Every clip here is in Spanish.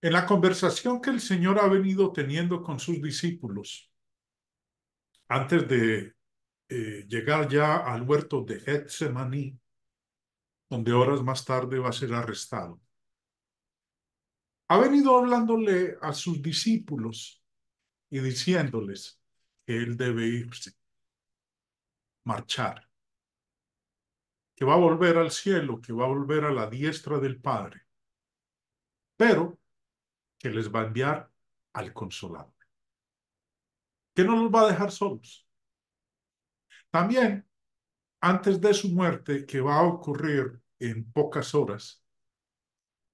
En la conversación que el Señor ha venido teniendo con sus discípulos, antes de eh, llegar ya al huerto de Getsemaní, donde horas más tarde va a ser arrestado, ha venido hablándole a sus discípulos y diciéndoles que él debe irse, marchar, que va a volver al cielo, que va a volver a la diestra del Padre. Pero que les va a enviar al Consolado. que no los va a dejar solos. También, antes de su muerte, que va a ocurrir en pocas horas,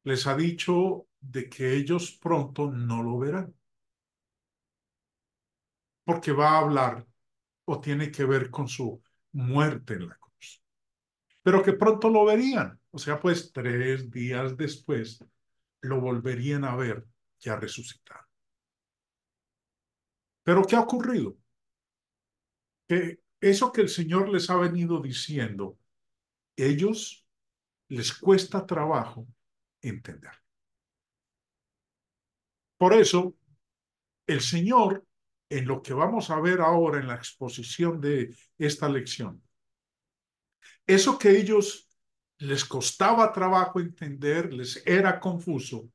les ha dicho de que ellos pronto no lo verán, porque va a hablar o tiene que ver con su muerte en la cruz, pero que pronto lo verían, o sea, pues tres días después lo volverían a ver ya resucitado. Pero ¿qué ha ocurrido? Que eso que el Señor les ha venido diciendo, ellos les cuesta trabajo entender. Por eso, el Señor, en lo que vamos a ver ahora en la exposición de esta lección, eso que ellos les costaba trabajo entender, les era confuso,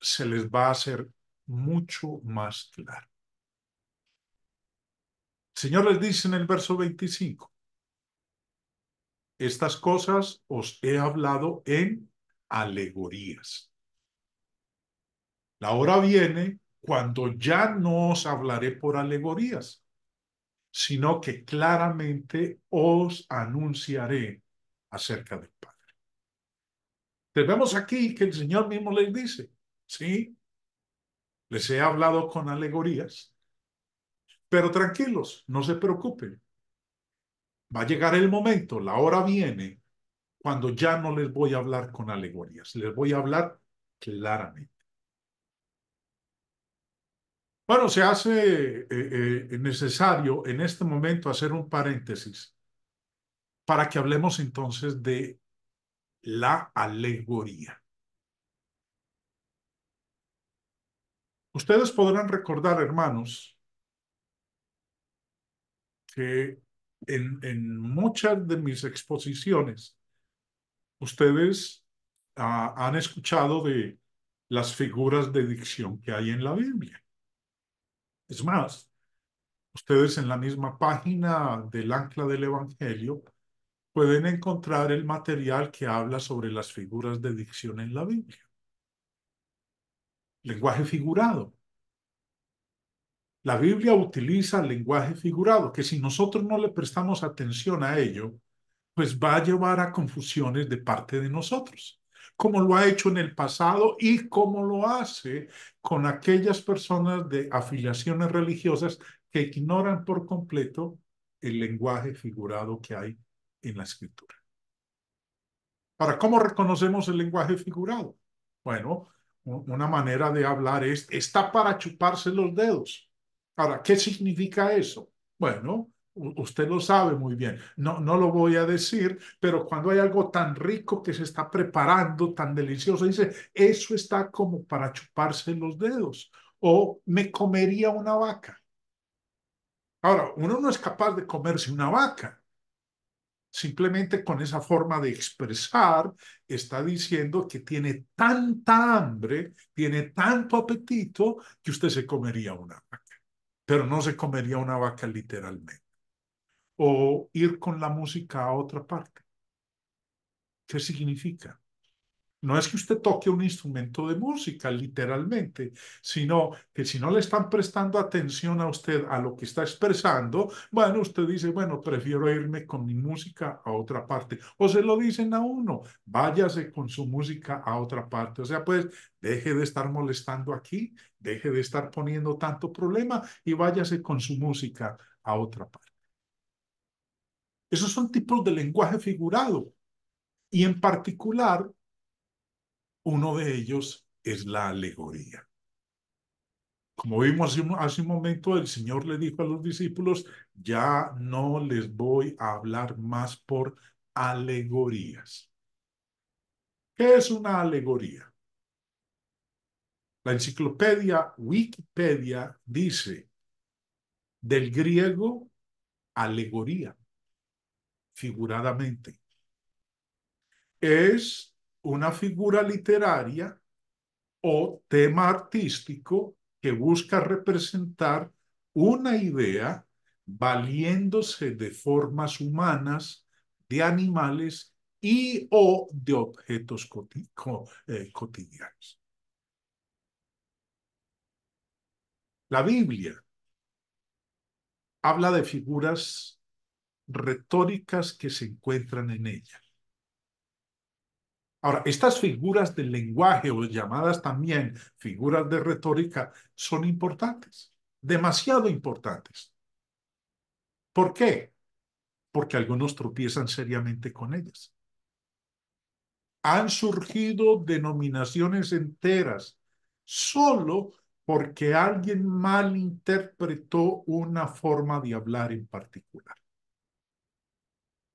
se les va a hacer mucho más claro. El Señor les dice en el verso 25, estas cosas os he hablado en alegorías. La hora viene cuando ya no os hablaré por alegorías, sino que claramente os anunciaré acerca del Padre. Entonces, vemos aquí que el Señor mismo les dice, ¿sí? Les he hablado con alegorías, pero tranquilos, no se preocupen. Va a llegar el momento, la hora viene, cuando ya no les voy a hablar con alegorías, les voy a hablar claramente. Bueno, se hace eh, eh, necesario en este momento hacer un paréntesis para que hablemos entonces de la alegoría. Ustedes podrán recordar, hermanos, que en, muchas de mis exposiciones, ustedes ah, han escuchado de las figuras de dicción que hay en la Biblia. Es más, ustedes en la misma página del ancla del Evangelio pueden encontrar el material que habla sobre las figuras de dicción en la Biblia lenguaje figurado. La Biblia utiliza lenguaje figurado, que si nosotros no le prestamos atención a ello, pues va a llevar a confusiones de parte de nosotros, como lo ha hecho en el pasado y como lo hace con aquellas personas de afiliaciones religiosas que ignoran por completo el lenguaje figurado que hay en la escritura. Para cómo reconocemos el lenguaje figurado? Bueno, una manera de hablar es, está para chuparse los dedos. Ahora, ¿qué significa eso? Bueno, usted lo sabe muy bien, no, no lo voy a decir, pero cuando hay algo tan rico que se está preparando, tan delicioso, dice, eso está como para chuparse los dedos o me comería una vaca. Ahora, uno no es capaz de comerse una vaca, Simplemente con esa forma de expresar está diciendo que tiene tanta hambre, tiene tanto apetito que usted se comería una vaca, pero no se comería una vaca literalmente. O ir con la música a otra parte. ¿Qué significa? No es que usted toque un instrumento de música, literalmente, sino que si no le están prestando atención a usted, a lo que está expresando, bueno, usted dice, bueno, prefiero irme con mi música a otra parte. O se lo dicen a uno, váyase con su música a otra parte. O sea, pues, deje de estar molestando aquí, deje de estar poniendo tanto problema y váyase con su música a otra parte. Esos son tipos de lenguaje figurado. Y en particular, uno de ellos es la alegoría. Como vimos hace un, momento, el Señor le dijo a los discípulos, ya no les voy a hablar más por alegorías. ¿Qué es una alegoría? La enciclopedia Wikipedia dice del griego alegoría, figuradamente. Es una figura literaria o tema artístico que busca representar una idea valiéndose de formas humanas, de animales y o de objetos eh, cotidianos. La Biblia habla de figuras retóricas que se encuentran en ella. Ahora, estas figuras del lenguaje o llamadas también figuras de retórica son importantes, demasiado importantes. ¿Por qué? Porque algunos tropiezan seriamente con ellas. Han surgido denominaciones enteras solo porque alguien malinterpretó una forma de hablar en particular.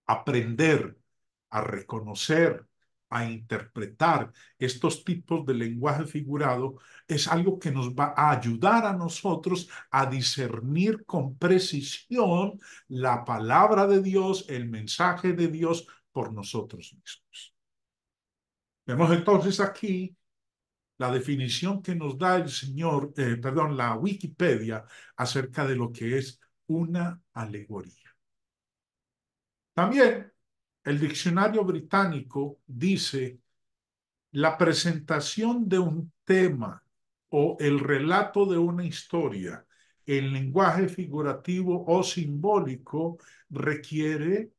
Aprender a reconocer a interpretar estos tipos de lenguaje figurado es algo que nos va a ayudar a nosotros a discernir con precisión la palabra de Dios, el mensaje de Dios por nosotros mismos. Vemos entonces aquí la definición que nos da el Señor, eh, perdón, la Wikipedia acerca de lo que es una alegoría. También el diccionario británico dice la presentación de un tema o el relato de una historia en lenguaje figurativo o simbólico requiere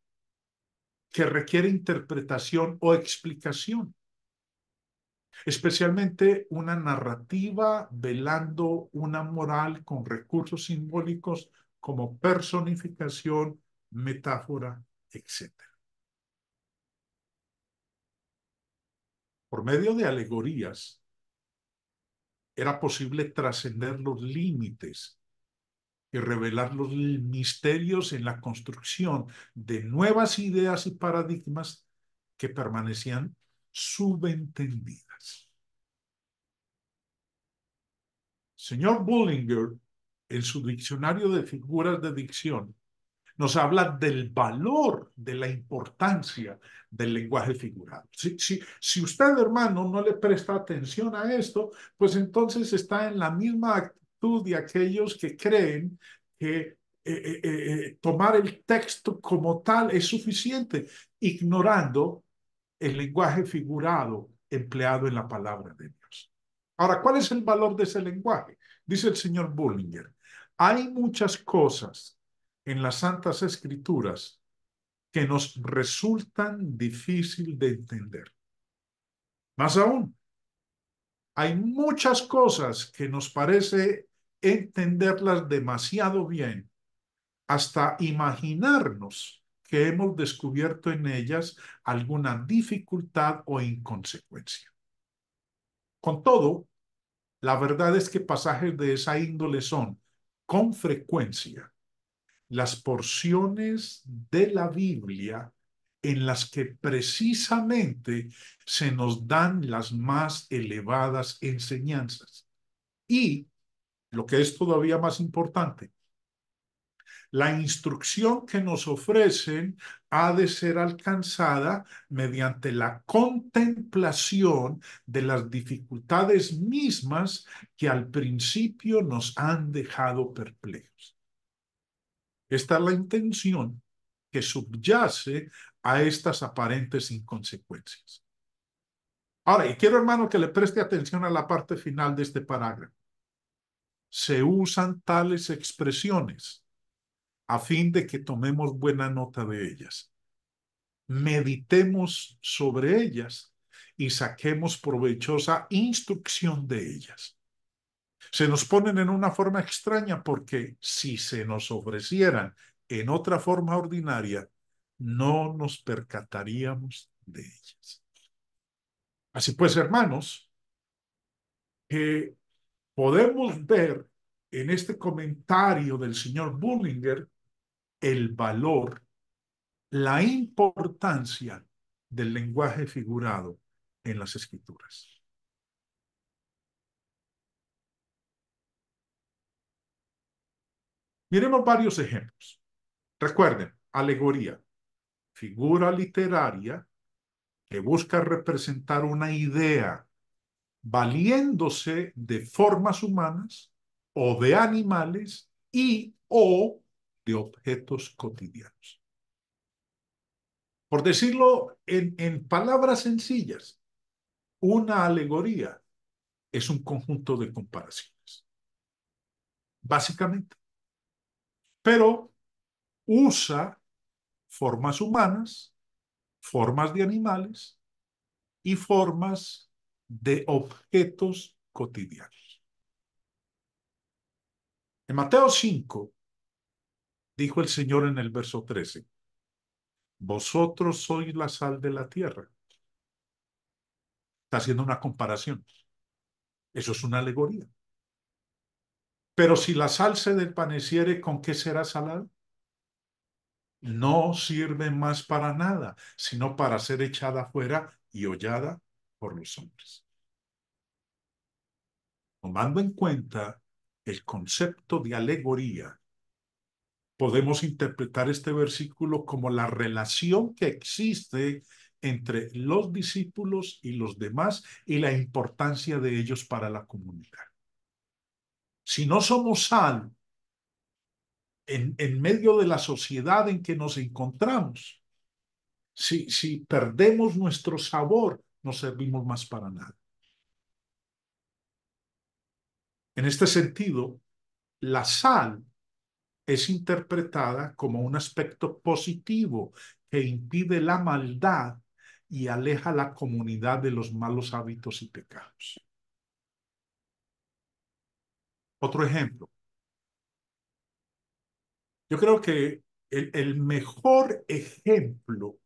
que requiere interpretación o explicación, especialmente una narrativa velando una moral con recursos simbólicos como personificación, metáfora, etcétera. por medio de alegorías, era posible trascender los límites y revelar los misterios en la construcción de nuevas ideas y paradigmas que permanecían subentendidas. Señor Bullinger, en su diccionario de figuras de dicción, nos habla del valor, de la importancia del lenguaje figurado. Si, si, si usted, hermano, no le presta atención a esto, pues entonces está en la misma actitud de aquellos que creen que eh, eh, eh, tomar el texto como tal es suficiente, ignorando el lenguaje figurado empleado en la palabra de Dios. Ahora, ¿cuál es el valor de ese lenguaje? Dice el señor Bullinger, hay muchas cosas en las Santas Escrituras que nos resultan difícil de entender. Más aún, hay muchas cosas que nos parece entenderlas demasiado bien, hasta imaginarnos que hemos descubierto en ellas alguna dificultad o inconsecuencia. Con todo, la verdad es que pasajes de esa índole son, con frecuencia, las porciones de la Biblia en las que precisamente se nos dan las más elevadas enseñanzas. Y, lo que es todavía más importante, la instrucción que nos ofrecen ha de ser alcanzada mediante la contemplación de las dificultades mismas que al principio nos han dejado perplejos. Esta es la intención que subyace a estas aparentes inconsecuencias. Ahora, y quiero, hermano, que le preste atención a la parte final de este parágrafo. Se usan tales expresiones a fin de que tomemos buena nota de ellas, meditemos sobre ellas y saquemos provechosa instrucción de ellas. Se nos ponen en una forma extraña porque si se nos ofrecieran en otra forma ordinaria, no nos percataríamos de ellas. Así pues, hermanos, que podemos ver en este comentario del señor Bullinger el valor, la importancia del lenguaje figurado en las escrituras. Miremos varios ejemplos. Recuerden, alegoría, figura literaria que busca representar una idea valiéndose de formas humanas o de animales y o de objetos cotidianos. Por decirlo en, en palabras sencillas, una alegoría es un conjunto de comparaciones. Básicamente, pero usa formas humanas, formas de animales y formas de objetos cotidianos. En Mateo 5, dijo el Señor en el verso 13, vosotros sois la sal de la tierra. Está haciendo una comparación. Eso es una alegoría. Pero si la sal se paneciere, ¿con qué será salada? No sirve más para nada, sino para ser echada afuera y hollada por los hombres. Tomando en cuenta el concepto de alegoría, podemos interpretar este versículo como la relación que existe entre los discípulos y los demás y la importancia de ellos para la comunidad. Si no somos sal en, en medio de la sociedad en que nos encontramos, si, si perdemos nuestro sabor, no servimos más para nada. En este sentido, la sal es interpretada como un aspecto positivo que impide la maldad y aleja la comunidad de los malos hábitos y pecados. Otro ejemplo. Yo creo que el, mejor ejemplo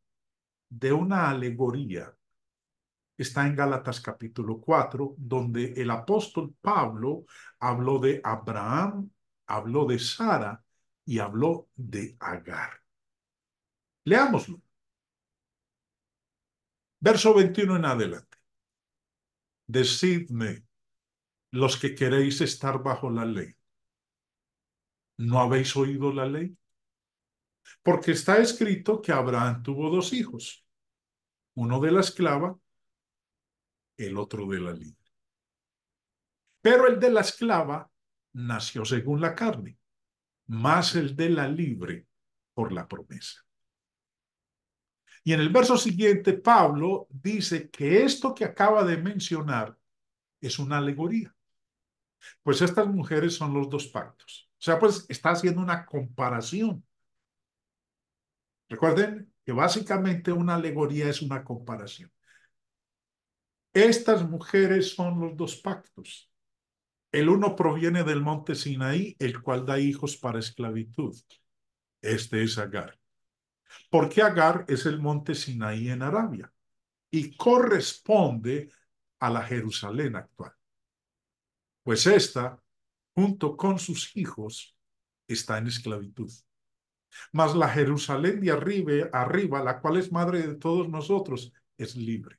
de una alegoría está en Gálatas capítulo 4, donde el apóstol Pablo habló de Abraham, habló de Sara y habló de Agar. Leámoslo. Verso 21 en adelante. Decidme, los que queréis estar bajo la ley. ¿No habéis oído la ley? Porque está escrito que Abraham tuvo dos hijos, uno de la esclava, el otro de la libre. Pero el de la esclava nació según la carne, más el de la libre por la promesa. Y en el verso siguiente, Pablo dice que esto que acaba de mencionar es una alegoría. Pues estas mujeres son los dos pactos. O sea, pues está haciendo una comparación. Recuerden que básicamente una alegoría es una comparación. Estas mujeres son los dos pactos. El uno proviene del monte Sinaí, el cual da hijos para esclavitud. Este es Agar. Porque Agar es el monte Sinaí en Arabia y corresponde a la Jerusalén actual pues ésta, junto con sus hijos, está en esclavitud. Mas la Jerusalén de arriba, arriba, la cual es madre de todos nosotros, es libre.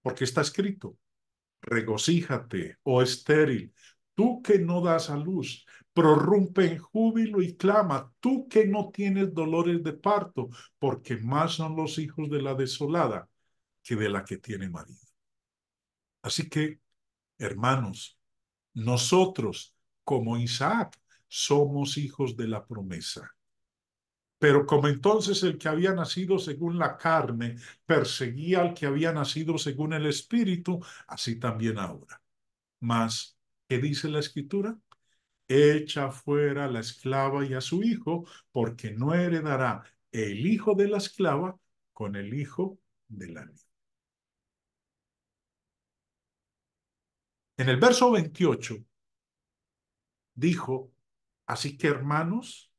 Porque está escrito, regocíjate, oh estéril, tú que no das a luz, prorrumpe en júbilo y clama, tú que no tienes dolores de parto, porque más son los hijos de la desolada que de la que tiene marido. Así que Hermanos, nosotros, como Isaac, somos hijos de la promesa. Pero como entonces el que había nacido según la carne perseguía al que había nacido según el espíritu, así también ahora. Mas, ¿qué dice la escritura? Echa fuera a la esclava y a su hijo, porque no heredará el hijo de la esclava con el hijo de la niña. En el verso 28 dijo, así que hermanos,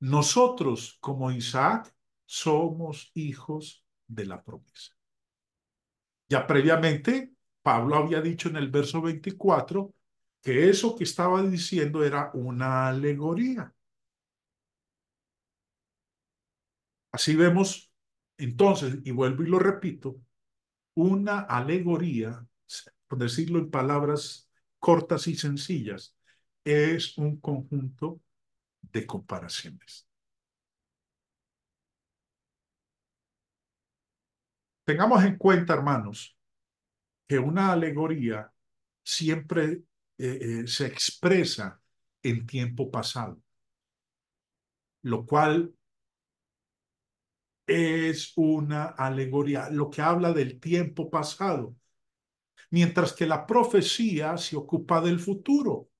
nosotros como Isaac somos hijos de la promesa. Ya previamente, Pablo había dicho en el verso 24 que eso que estaba diciendo era una alegoría. Así vemos entonces, y vuelvo y lo repito, una alegoría por decirlo en palabras cortas y sencillas, es un conjunto de comparaciones. Tengamos en cuenta, hermanos, que una alegoría siempre eh, eh, se expresa en tiempo pasado, lo cual es una alegoría, lo que habla del tiempo pasado mientras que la profecía se ocupa del futuro.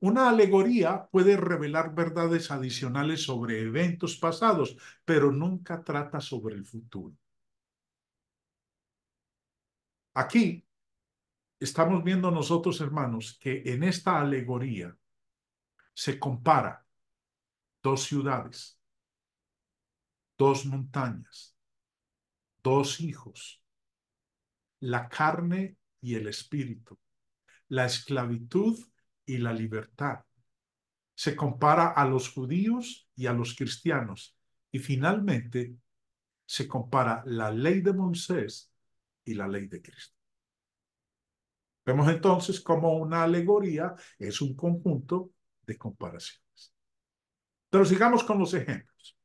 Una alegoría puede revelar verdades adicionales sobre eventos pasados, pero nunca trata sobre el futuro. Aquí estamos viendo nosotros, hermanos, que en esta alegoría se compara dos ciudades, dos montañas, dos hijos, la carne y el espíritu, la esclavitud y la libertad. Se compara a los judíos y a los cristianos y finalmente se compara la ley de Moisés y la ley de Cristo. Vemos entonces como una alegoría es un conjunto de comparaciones. Pero sigamos con los ejemplos.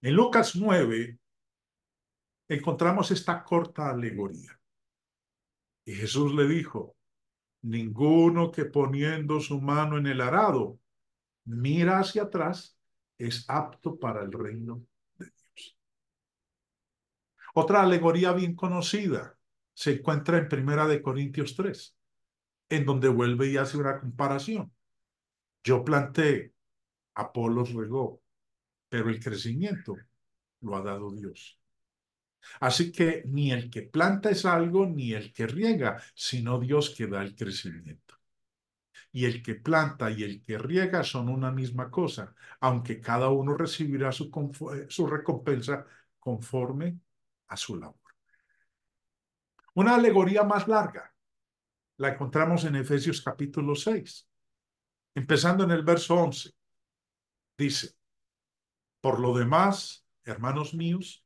En Lucas 9 encontramos esta corta alegoría. Y Jesús le dijo, ninguno que poniendo su mano en el arado mira hacia atrás es apto para el reino de Dios. Otra alegoría bien conocida se encuentra en Primera de Corintios 3, en donde vuelve y hace una comparación. Yo planté, Apolos regó, pero el crecimiento lo ha dado Dios. Así que ni el que planta es algo, ni el que riega, sino Dios que da el crecimiento. Y el que planta y el que riega son una misma cosa, aunque cada uno recibirá su, eh, recompensa conforme a su labor. Una alegoría más larga la encontramos en Efesios capítulo 6, empezando en el verso 11. Dice, por lo demás, hermanos míos,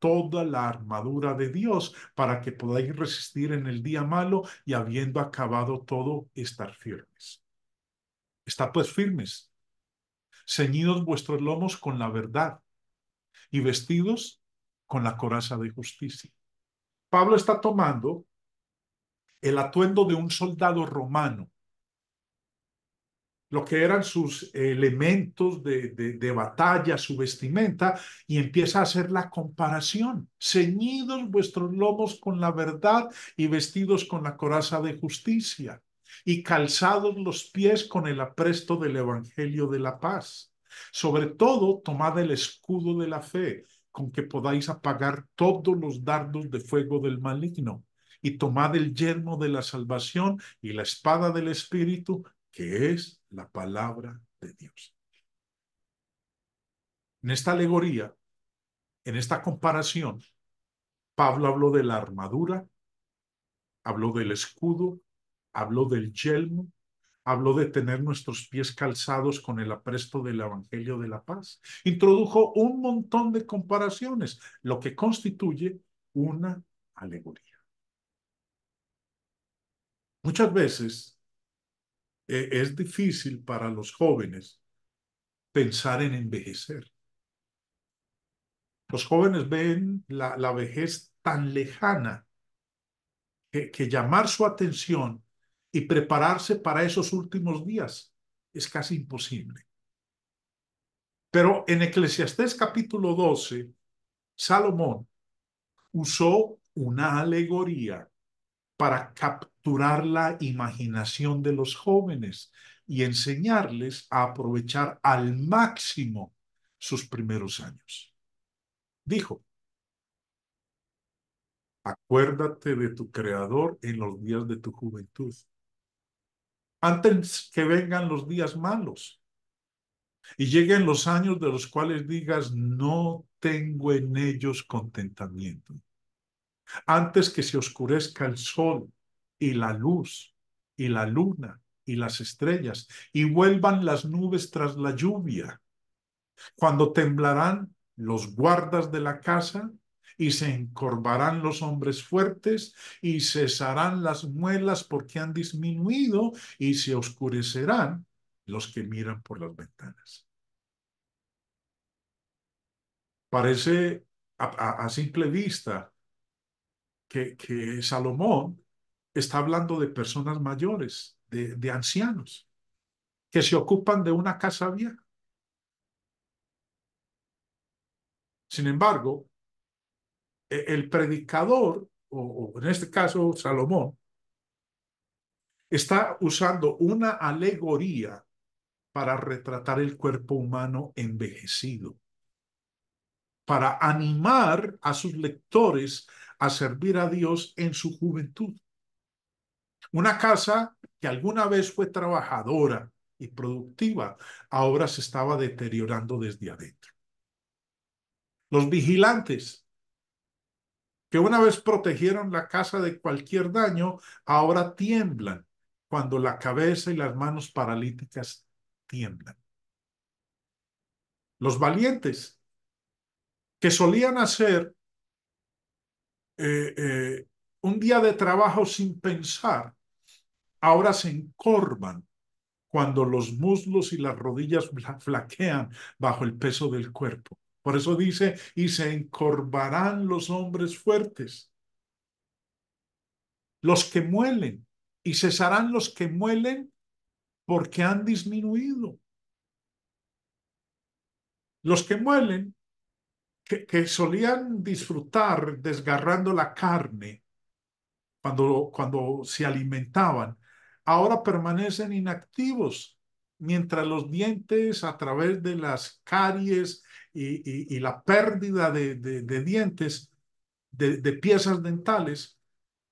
toda la armadura de Dios para que podáis resistir en el día malo y habiendo acabado todo, estar firmes. Está pues firmes, ceñidos vuestros lomos con la verdad y vestidos con la coraza de justicia. Pablo está tomando el atuendo de un soldado romano lo que eran sus elementos de, de, batalla, su vestimenta, y empieza a hacer la comparación. Ceñidos vuestros lomos con la verdad y vestidos con la coraza de justicia, y calzados los pies con el apresto del Evangelio de la paz. Sobre todo, tomad el escudo de la fe, con que podáis apagar todos los dardos de fuego del maligno. Y tomad el yermo de la salvación y la espada del Espíritu, que es la palabra de Dios. En esta alegoría, en esta comparación, Pablo habló de la armadura, habló del escudo, habló del yelmo, habló de tener nuestros pies calzados con el apresto del Evangelio de la Paz. Introdujo un montón de comparaciones, lo que constituye una alegoría. Muchas veces e, es difícil para los jóvenes pensar en envejecer. Los jóvenes ven la, vejez tan lejana que, que llamar su atención y prepararse para esos últimos días es casi imposible. Pero en Eclesiastés capítulo 12, Salomón usó una alegoría para capturar la imaginación de los jóvenes y enseñarles a aprovechar al máximo sus primeros años. Dijo, acuérdate de tu Creador en los días de tu juventud, antes que vengan los días malos y lleguen los años de los cuales digas, no tengo en ellos contentamiento antes que se oscurezca el sol y la luz y la luna y las estrellas y vuelvan las nubes tras la lluvia, cuando temblarán los guardas de la casa y se encorvarán los hombres fuertes y cesarán las muelas porque han disminuido y se oscurecerán los que miran por las ventanas. Parece a, a simple vista que, Salomón está hablando de personas mayores, de, de ancianos, que se ocupan de una casa vieja. Sin embargo, e, el predicador, o, en este caso Salomón, está usando una alegoría para retratar el cuerpo humano envejecido, para animar a sus lectores a servir a Dios en su juventud. Una casa que alguna vez fue trabajadora y productiva, ahora se estaba deteriorando desde adentro. Los vigilantes, que una vez protegieron la casa de cualquier daño, ahora tiemblan cuando la cabeza y las manos paralíticas tiemblan. Los valientes, que solían hacer eh, eh, un día de trabajo sin pensar, ahora se encorvan cuando los muslos y las rodillas flaquean bajo el peso del cuerpo. Por eso dice, y se encorvarán los hombres fuertes, los que muelen, y cesarán los que muelen porque han disminuido. Los que muelen que, solían disfrutar desgarrando la carne cuando, cuando se alimentaban, ahora permanecen inactivos mientras los dientes a través de las caries y, la pérdida de, dientes, de, piezas dentales,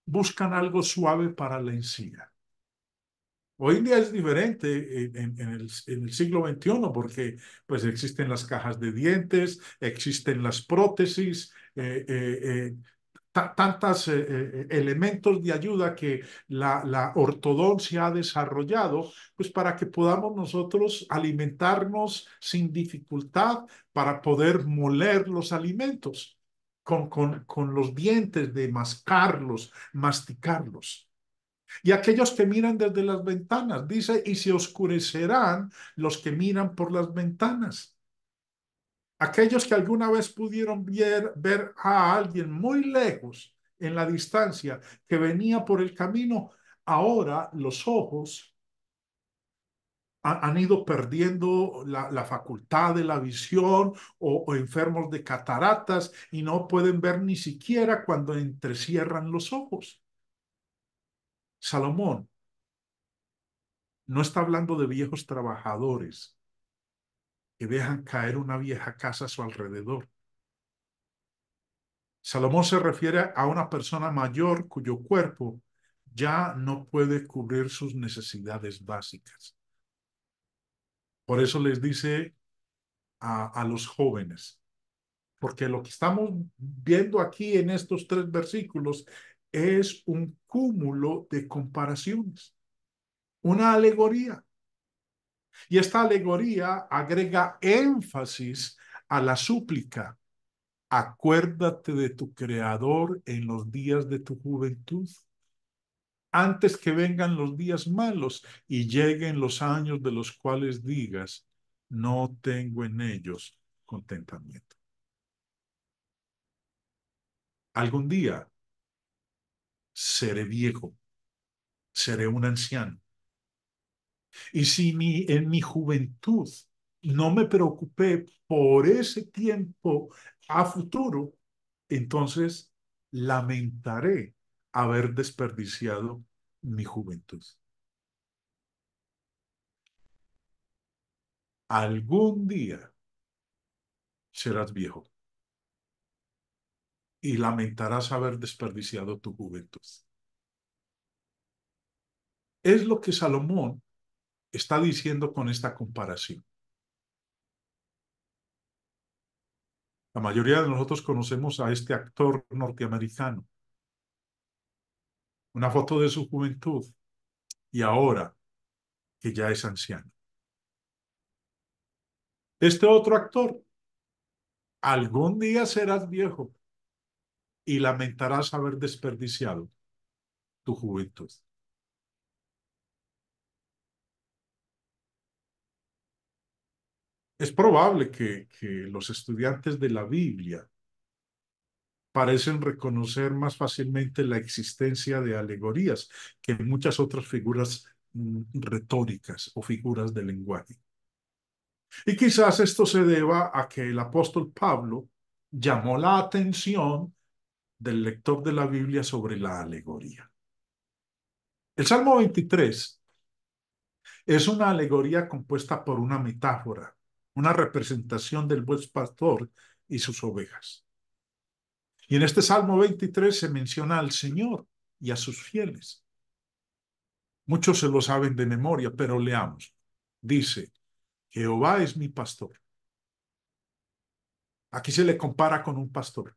buscan algo suave para la encía. Hoy en día es diferente en, el, siglo XXI porque pues existen las cajas de dientes, existen las prótesis, eh, eh, eh, tantos elementos de ayuda que la, ortodoncia ha desarrollado, pues para que podamos nosotros alimentarnos sin dificultad, para poder moler los alimentos con, con los dientes, de mascarlos, masticarlos y aquellos que miran desde las ventanas. Dice, y se oscurecerán los que miran por las ventanas. Aquellos que alguna vez pudieron ver, a alguien muy lejos en la distancia que venía por el camino, ahora los ojos han ido perdiendo la, facultad de la visión o, enfermos de cataratas y no pueden ver ni siquiera cuando entrecierran los ojos. Salomón no está hablando de viejos trabajadores que dejan caer una vieja casa a su alrededor. Salomón se refiere a una persona mayor cuyo cuerpo ya no puede cubrir sus necesidades básicas. Por eso les dice a, los jóvenes, porque lo que estamos viendo aquí en estos tres versículos es un cúmulo de comparaciones, una alegoría. Y esta alegoría agrega énfasis a la súplica. Acuérdate de tu Creador en los días de tu juventud, antes que vengan los días malos y lleguen los años de los cuales digas, no tengo en ellos contentamiento. Algún día seré viejo, seré un anciano. Y si mi, en mi juventud no me preocupé por ese tiempo a futuro, entonces lamentaré haber desperdiciado mi juventud. Algún día serás viejo y lamentarás haber desperdiciado tu juventud. Es lo que Salomón está diciendo con esta comparación. La mayoría de nosotros conocemos a este actor norteamericano. Una foto de su juventud y ahora que ya es anciano. Este otro actor, algún día serás viejo, y lamentarás haber desperdiciado tu juventud. Es probable que, los estudiantes de la Biblia parecen reconocer más fácilmente la existencia de alegorías que muchas otras figuras mm, retóricas o figuras de lenguaje. Y quizás esto se deba a que el apóstol Pablo llamó la atención del lector de la Biblia sobre la alegoría. El Salmo 23 es una alegoría compuesta por una metáfora, una representación del buen pastor y sus ovejas. Y en este Salmo 23 se menciona al Señor y a sus fieles. Muchos se lo saben de memoria, pero leamos. Dice, Jehová es mi pastor. Aquí se le compara con un pastor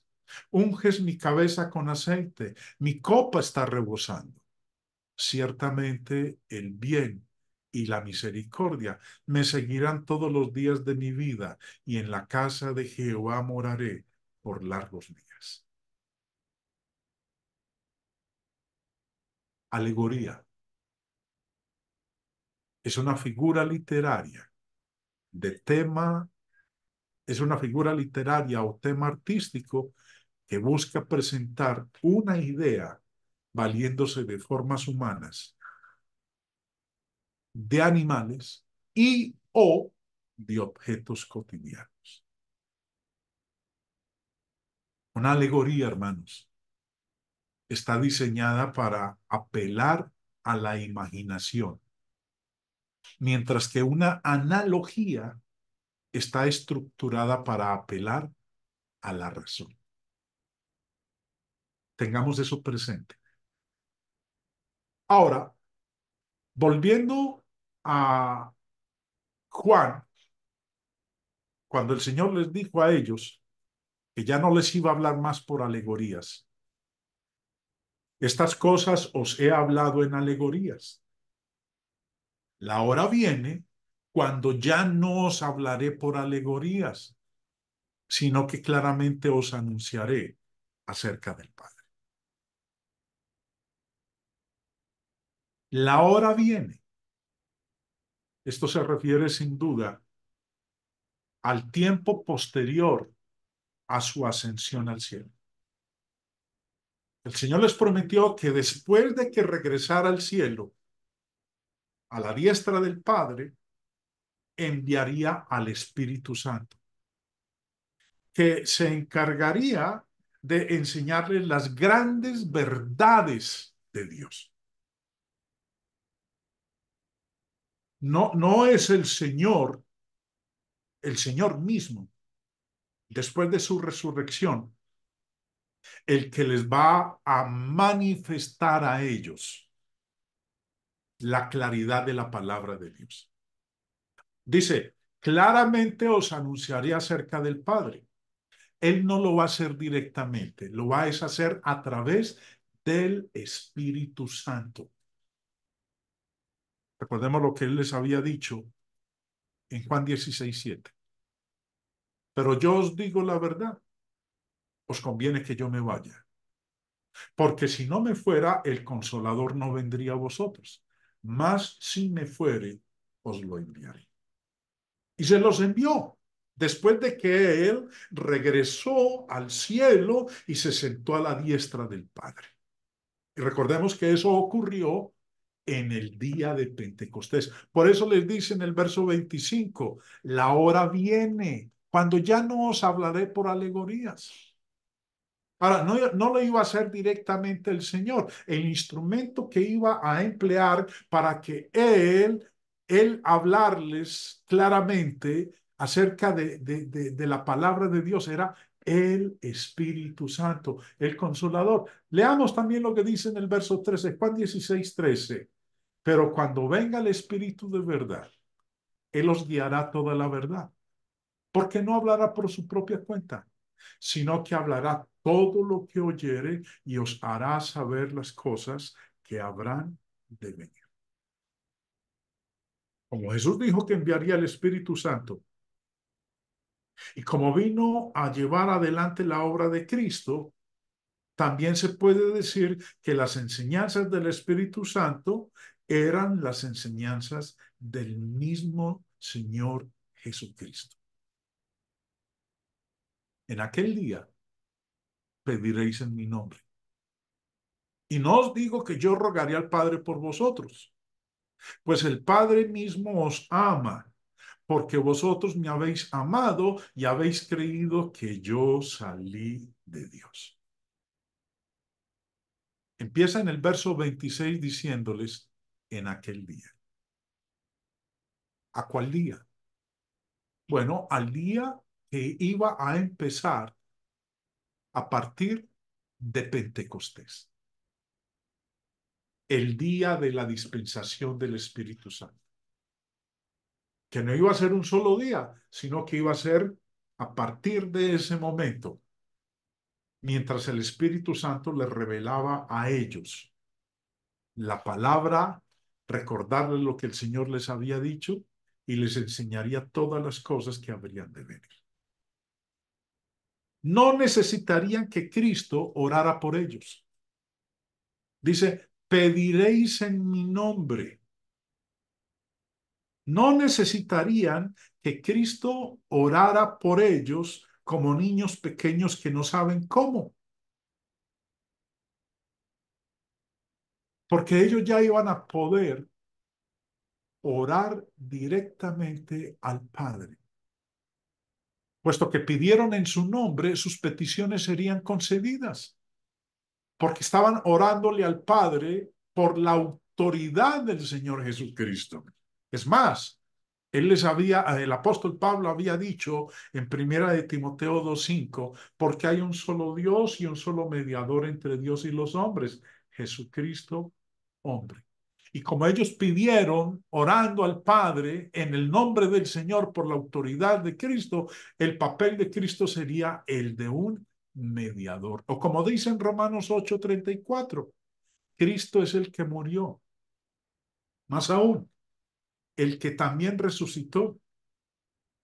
unges mi cabeza con aceite, mi copa está rebosando. Ciertamente el bien y la misericordia me seguirán todos los días de mi vida y en la casa de Jehová moraré por largos días. Alegoría. Es una figura literaria de tema, es una figura literaria o tema artístico que busca presentar una idea valiéndose de formas humanas, de animales y o de objetos cotidianos. Una alegoría, hermanos, está diseñada para apelar a la imaginación, mientras que una analogía está estructurada para apelar a la razón. Tengamos eso presente. Ahora, volviendo a Juan, cuando el Señor les dijo a ellos que ya no les iba a hablar más por alegorías, estas cosas os he hablado en alegorías. La hora viene cuando ya no os hablaré por alegorías, sino que claramente os anunciaré acerca del Padre. La hora viene. Esto se refiere sin duda al tiempo posterior a su ascensión al cielo. El Señor les prometió que después de que regresara al cielo, a la diestra del Padre, enviaría al Espíritu Santo, que se encargaría de enseñarles las grandes verdades de Dios. No, no es el Señor, el Señor mismo, después de su resurrección, el que les va a manifestar a ellos la claridad de la palabra de Dios. Dice, claramente os anunciaré acerca del Padre. Él no lo va a hacer directamente, lo va a hacer a través del Espíritu Santo. Recordemos lo que él les había dicho en Juan 16, 7. Pero yo os digo la verdad, os conviene que yo me vaya. Porque si no me fuera, el consolador no vendría a vosotros. Mas si me fuere, os lo enviaré. Y se los envió después de que él regresó al cielo y se sentó a la diestra del Padre. Y recordemos que eso ocurrió en el día de Pentecostés. Por eso les dice en el verso 25, la hora viene cuando ya no os hablaré por alegorías. Ahora, no, no lo iba a hacer directamente el Señor. El instrumento que iba a emplear para que Él, Él hablarles claramente acerca de, de, de, de la palabra de Dios era el Espíritu Santo, el Consolador. Leamos también lo que dice en el verso 13, Juan 16, 13. Pero cuando venga el Espíritu de verdad, Él os guiará toda la verdad, porque no hablará por su propia cuenta, sino que hablará todo lo que oyere y os hará saber las cosas que habrán de venir. Como Jesús dijo que enviaría el Espíritu Santo y como vino a llevar adelante la obra de Cristo, también se puede decir que las enseñanzas del Espíritu Santo eran las enseñanzas del mismo Señor Jesucristo. En aquel día pediréis en mi nombre. Y no os digo que yo rogaré al Padre por vosotros, pues el Padre mismo os ama porque vosotros me habéis amado y habéis creído que yo salí de Dios. Empieza en el verso 26 diciéndoles, en aquel día. ¿A cuál día? Bueno, al día que iba a empezar a partir de Pentecostés, el día de la dispensación del Espíritu Santo que no iba a ser un solo día, sino que iba a ser a partir de ese momento, mientras el Espíritu Santo les revelaba a ellos la palabra, recordarles lo que el Señor les había dicho y les enseñaría todas las cosas que habrían de venir. No necesitarían que Cristo orara por ellos. Dice, pediréis en mi nombre no necesitarían que Cristo orara por ellos como niños pequeños que no saben cómo. Porque ellos ya iban a poder orar directamente al Padre. Puesto que pidieron en su nombre, sus peticiones serían concedidas, porque estaban orándole al Padre por la autoridad del Señor Jesucristo. Es más, él les había, el apóstol Pablo había dicho en primera de Timoteo 2.5, porque hay un solo Dios y un solo mediador entre Dios y los hombres, Jesucristo hombre. Y como ellos pidieron, orando al Padre en el nombre del Señor por la autoridad de Cristo, el papel de Cristo sería el de un mediador. O como dice en Romanos 8:34, Cristo es el que murió. Más aún, el que también resucitó,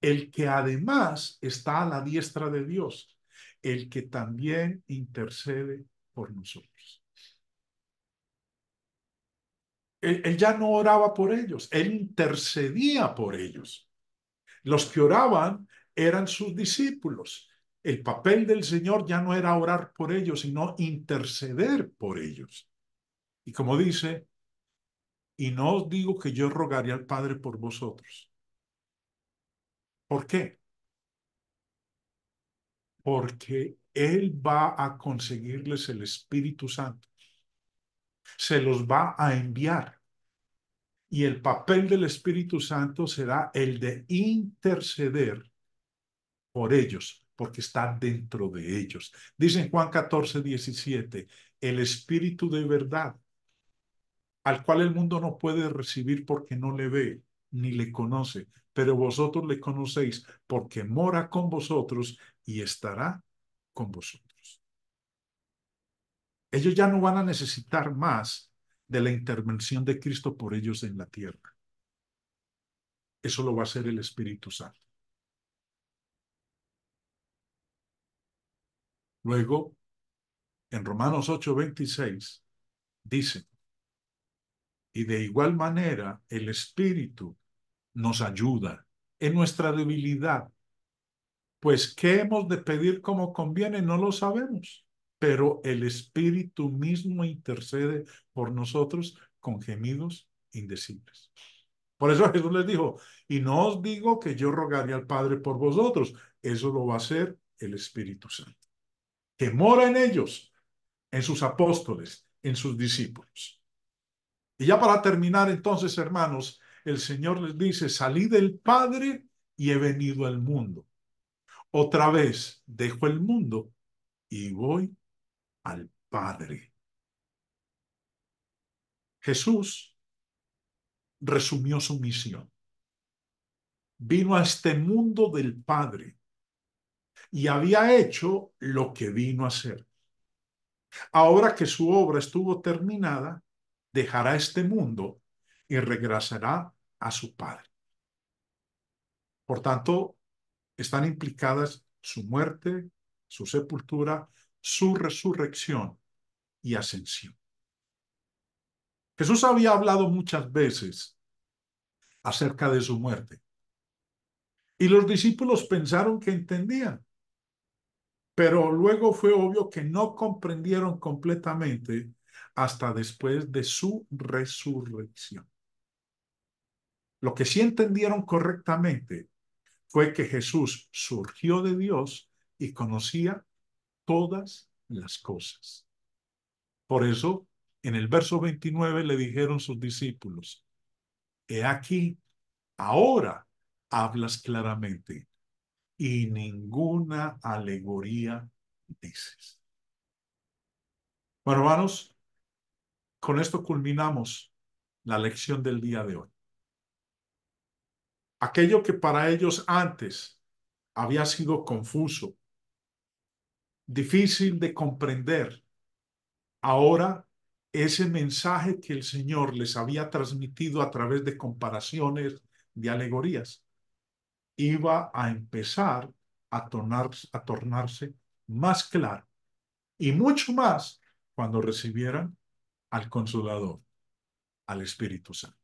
el que además está a la diestra de Dios, el que también intercede por nosotros. Él, ya no oraba por ellos, él intercedía por ellos. Los que oraban eran sus discípulos. El papel del Señor ya no era orar por ellos, sino interceder por ellos. Y como dice, y no os digo que yo rogaré al Padre por vosotros. ¿Por qué? Porque Él va a conseguirles el Espíritu Santo. Se los va a enviar. Y el papel del Espíritu Santo será el de interceder por ellos, porque está dentro de ellos. Dice Juan 14, 17, el Espíritu de verdad al cual el mundo no puede recibir porque no le ve ni le conoce, pero vosotros le conocéis porque mora con vosotros y estará con vosotros. Ellos ya no van a necesitar más de la intervención de Cristo por ellos en la tierra. Eso lo va a hacer el Espíritu Santo. Luego, en Romanos 8:26, dice, y de igual manera, el Espíritu nos ayuda en nuestra debilidad. Pues, ¿qué hemos de pedir como conviene? No lo sabemos, pero el Espíritu mismo intercede por nosotros con gemidos indecibles. Por eso Jesús les dijo, y no os digo que yo rogaré al Padre por vosotros, eso lo va a hacer el Espíritu Santo, que mora en ellos, en sus apóstoles, en sus discípulos. Y ya para terminar entonces, hermanos, el Señor les dice, salí del Padre y he venido al mundo. Otra vez, dejo el mundo y voy al Padre. Jesús resumió su misión. Vino a este mundo del Padre y había hecho lo que vino a hacer. Ahora que su obra estuvo terminada, dejará este mundo y regresará a su Padre. Por tanto, están implicadas su muerte, su sepultura, su resurrección y ascensión. Jesús había hablado muchas veces acerca de su muerte. Y los discípulos pensaron que entendían, pero luego fue obvio que no comprendieron completamente hasta después de su resurrección. Lo que sí entendieron correctamente fue que Jesús surgió de Dios y conocía todas las cosas. Por eso, en el verso 29 le dijeron sus discípulos, He aquí, ahora hablas claramente y ninguna alegoría dices. Bueno, hermanos, con esto culminamos la lección del día de hoy. Aquello que para ellos antes había sido confuso, difícil de comprender, ahora ese mensaje que el Señor les había transmitido a través de comparaciones, de alegorías, iba a empezar a, a tornarse más claro y mucho más cuando recibieran al Consolador, al Espíritu Santo.